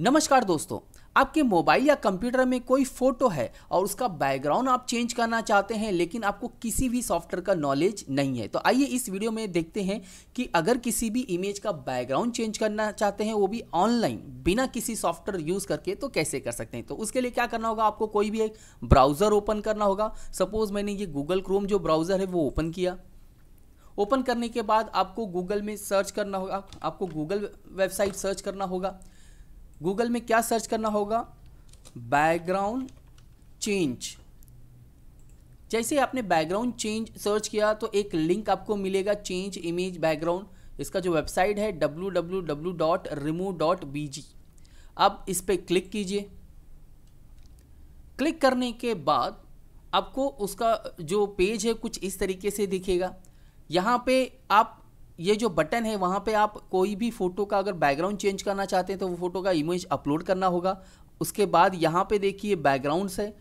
नमस्कार दोस्तों आपके मोबाइल या कंप्यूटर में कोई फ़ोटो है और उसका बैकग्राउंड आप चेंज करना चाहते हैं लेकिन आपको किसी भी सॉफ्टवेयर का नॉलेज नहीं है तो आइए इस वीडियो में देखते हैं कि अगर किसी भी इमेज का बैकग्राउंड चेंज करना चाहते हैं वो भी ऑनलाइन बिना किसी सॉफ्टवेयर यूज़ करके तो कैसे कर सकते हैं तो उसके लिए क्या करना होगा आपको कोई भी एक ब्राउज़र ओपन करना होगा सपोज़ मैंने ये गूगल क्रोम जो ब्राउज़र है वो ओपन किया ओपन करने के बाद आपको गूगल में सर्च करना होगा आपको गूगल वेबसाइट सर्च करना होगा गूगल में क्या सर्च करना होगा बैकग्राउंड चेंज जैसे आपने बैकग्राउंड चेंज सर्च किया तो एक लिंक आपको मिलेगा चेंज इमेज बैकग्राउंड इसका जो वेबसाइट है www.remove.bg आप इस पर क्लिक कीजिए क्लिक करने के बाद आपको उसका जो पेज है कुछ इस तरीके से दिखेगा यहाँ पे आप ये जो बटन है वहाँ पे आप कोई भी फ़ोटो का अगर बैकग्राउंड चेंज करना चाहते हैं तो वो फ़ोटो का इमेज अपलोड करना होगा उसके बाद यहाँ पे देखिए बैकग्राउंड्स है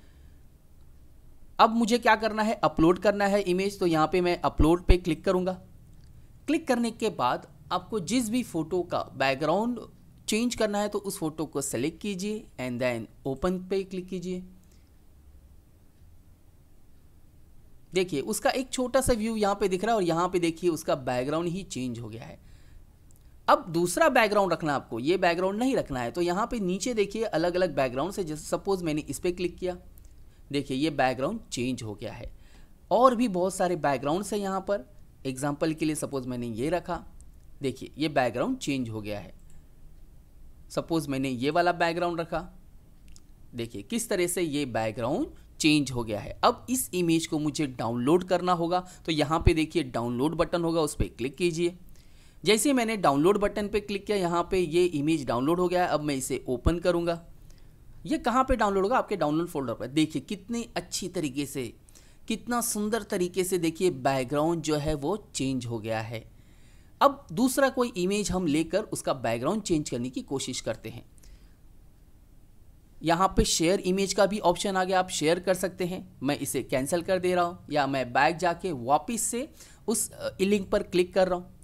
अब मुझे क्या करना है अपलोड करना है इमेज तो यहाँ पे मैं अपलोड पे क्लिक करूँगा क्लिक करने के बाद आपको जिस भी फ़ोटो का बैकग्राउंड चेंज करना है तो उस फ़ोटो को सेलेक्ट कीजिए एंड देन ओपन पे क्लिक कीजिए देखिए उसका एक छोटा सा व्यू यहाँ पे दिख रहा है और यहाँ पे देखिए उसका बैकग्राउंड ही चेंज हो गया है अब दूसरा बैकग्राउंड रखना आपको ये बैकग्राउंड नहीं रखना है तो यहाँ पे नीचे देखिए अलग अलग बैकग्राउंड से जैसे सपोज मैंने इस पर क्लिक किया देखिए ये बैकग्राउंड चेंज हो गया है और भी बहुत सारे बैकग्राउंड्स हैं यहाँ पर एग्जाम्पल के लिए सपोज़ मैंने ये रखा देखिए ये बैकग्राउंड चेंज हो गया है सपोज़ मैंने ये वाला बैकग्राउंड रखा देखिए किस तरह से ये बैकग्राउंड चेंज हो गया है अब इस इमेज को मुझे डाउनलोड करना होगा तो यहाँ पे देखिए डाउनलोड बटन होगा उस पर क्लिक कीजिए जैसे मैंने डाउनलोड बटन पे क्लिक किया यहाँ पे ये इमेज डाउनलोड हो गया है अब मैं इसे ओपन करूँगा ये कहाँ पे डाउनलोड होगा आपके डाउनलोड फोल्डर पर देखिए कितनी अच्छी तरीके से कितना सुंदर तरीके से देखिए बैकग्राउंड जो है वो चेंज हो गया है अब दूसरा कोई इमेज हम लेकर उसका बैकग्राउंड चेंज करने की कोशिश करते हैं यहाँ पे शेयर इमेज का भी ऑप्शन आ गया आप शेयर कर सकते हैं मैं इसे कैंसिल कर दे रहा हूँ या मैं बैग जाके वापस से उस लिंक पर क्लिक कर रहा हूँ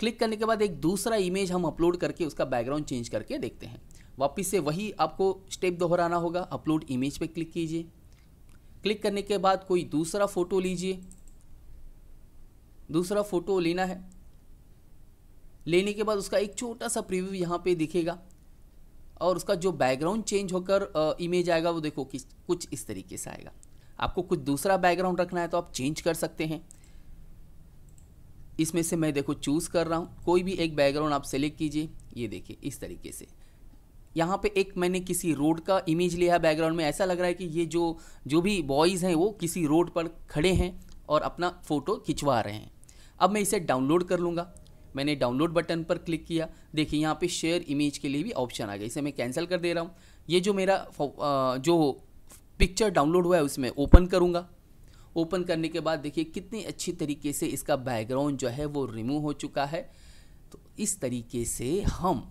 क्लिक करने के बाद एक दूसरा इमेज हम अपलोड करके उसका बैकग्राउंड चेंज करके देखते हैं वापस से वही आपको स्टेप दोहराना होगा अपलोड इमेज पर क्लिक कीजिए क्लिक करने के बाद कोई दूसरा फ़ोटो लीजिए दूसरा फ़ोटो लेना है लेने के बाद उसका एक छोटा सा प्रिव्यू यहाँ पे दिखेगा और उसका जो बैकग्राउंड चेंज होकर इमेज आएगा वो देखो किस कुछ इस तरीके से आएगा आपको कुछ दूसरा बैकग्राउंड रखना है तो आप चेंज कर सकते हैं इसमें से मैं देखो चूज़ कर रहा हूँ कोई भी एक बैकग्राउंड आप सेलेक्ट कीजिए ये देखिए इस तरीके से यहाँ पे एक मैंने किसी रोड का इमेज लिया है बैकग्राउंड में ऐसा लग रहा है कि ये जो जो भी बॉयज़ हैं वो किसी रोड पर खड़े हैं और अपना फ़ोटो खिंचवा रहे हैं अब मैं इसे डाउनलोड कर लूँगा मैंने डाउनलोड बटन पर क्लिक किया देखिए यहाँ पे शेयर इमेज के लिए भी ऑप्शन आ गया इसे मैं कैंसिल कर दे रहा हूँ ये जो मेरा जो पिक्चर डाउनलोड हुआ है उसमें ओपन करूँगा ओपन करने के बाद देखिए कितनी अच्छी तरीके से इसका बैकग्राउंड जो है वो रिमूव हो चुका है तो इस तरीके से हम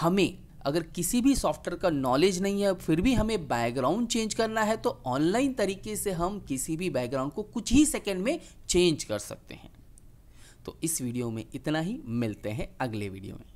हमें अगर किसी भी सॉफ्टवेयर का नॉलेज नहीं है फिर भी हमें बैकग्राउंड चेंज करना है तो ऑनलाइन तरीके से हम किसी भी बैकग्राउंड को कुछ ही सेकेंड में चेंज कर सकते हैं तो इस वीडियो में इतना ही मिलते हैं अगले वीडियो में